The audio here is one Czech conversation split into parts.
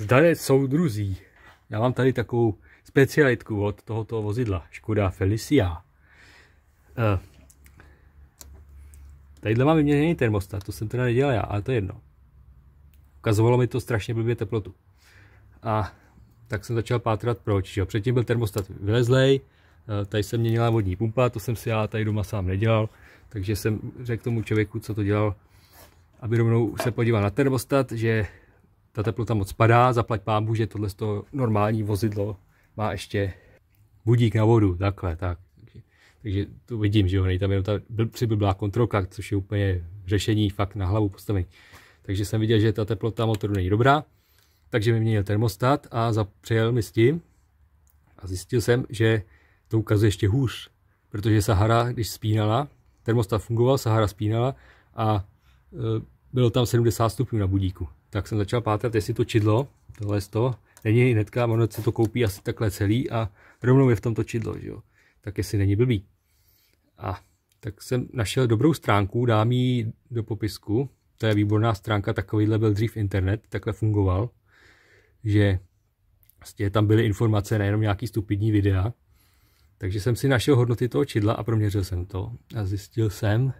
Zdarec soudruzí. Já mám tady takovou specialitku od tohoto vozidla. Škoda Felicia. Uh, tadyhle mám vyměněný termostat, to jsem teda nedělal já, ale to je jedno. Ukazovalo mi to strašně blbě teplotu. A tak jsem začal pátrat proč. jo. Předtím byl termostat vylezlej, eh, tady se měnila vodní pumpa, to jsem si já tady doma sám nedělal, takže jsem řekl tomu člověku, co to dělal, aby rovnou se podíval na termostat, že ta teplota moc padá, zaplať pámbu, že tohle to normální vozidlo má ještě budík na vodu, takhle, tak. Takže, takže tu vidím, že jo, nej tam jenom ta přiblblá kontrolka, což je úplně řešení fakt na hlavu postavený. Takže jsem viděl, že ta teplota motoru není dobrá, takže mi měnil termostat a zapřejel mi s tím a zjistil jsem, že to ukazuje ještě hůř, protože Sahara, když spínala, termostat fungoval, Sahara spínala a e, bylo tam 70 stupňů na budíku. Tak jsem začal pátrat, jestli to čidlo, tohle z toho, není hnedka, ono se to koupí asi takhle celý a rovnou je v tomto to čidlo, že jo. Tak jestli není blbý. A tak jsem našel dobrou stránku, dám ji do popisku. To je výborná stránka, takovýhle byl dřív internet, takhle fungoval, že vlastně tam byly informace, nejenom nějaký stupidní videa. Takže jsem si našel hodnoty toho čidla a proměřil jsem to a zjistil jsem,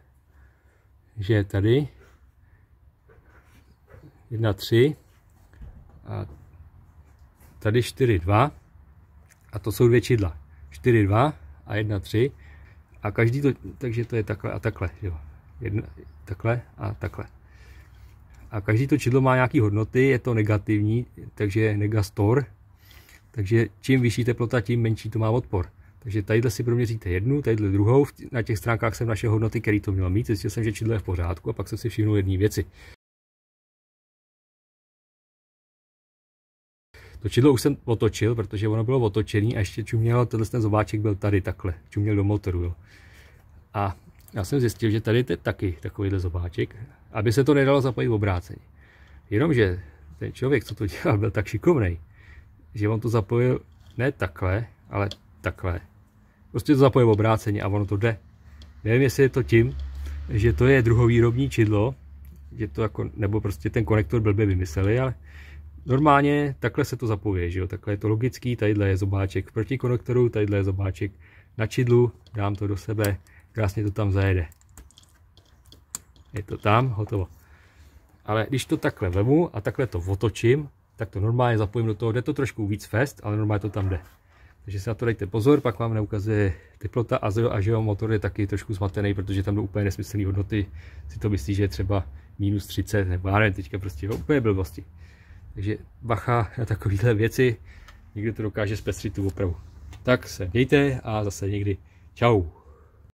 že tady 1, 3 a tady 4, 2 a to jsou dvě čidla. 4, 2 a 1, 3 a každý to, takže to je takhle a takhle, jo. Jedna, takhle a takhle. A každý to čidlo má nějaké hodnoty, je to negativní, takže negastor. Takže čím vyšší teplota, tím menší to má odpor. Takže tadyhle si proměříte jednu, tadyhle druhou. Na těch stránkách jsem naše hodnoty, které to mělo mít. Zjistil jsem, že čidlo je v pořádku a pak jsem si všiml jedné věci. To čidlo už jsem otočil, protože ono bylo otočený a ještě čuměl, tenhle ten zobáček byl tady takhle, čuměl do motoru. Jo. A já jsem zjistil, že tady je taky takovýhle zobáček, aby se to nedalo zapojit v obrácení. Jenomže ten člověk, co to dělal, byl tak šikovný, že on to zapojil ne takhle, ale takhle. Prostě to zapojil v obrácení a ono to jde. Nevím, jestli je to tím, že to je druhovýrobní čidlo, že to jako, nebo prostě ten konektor byl by vymysleli, ale normálně takhle se to zapově, že jo? takhle je to logický, tadyhle je zobáček v protikonektoru, tadyhle je zobáček na čidlu, dám to do sebe, krásně to tam zajede. Je to tam, hotovo. Ale když to takhle vemu a takhle to otočím, tak to normálně zapojím do toho, jde to trošku víc fest, ale normálně to tam jde. Takže se na to dejte pozor, pak vám neukazuje teplota a, že motor je taky trošku zmatený, protože tam jdou úplně nesmyslné hodnoty, si to myslí, že je třeba minus 30, nebo já nevím, teďka prostě jo, úplně blbosti. Takže bacha na takovéhle věci, někdo to dokáže zpestřit tu opravu. Tak se mějte a zase někdy. Čau.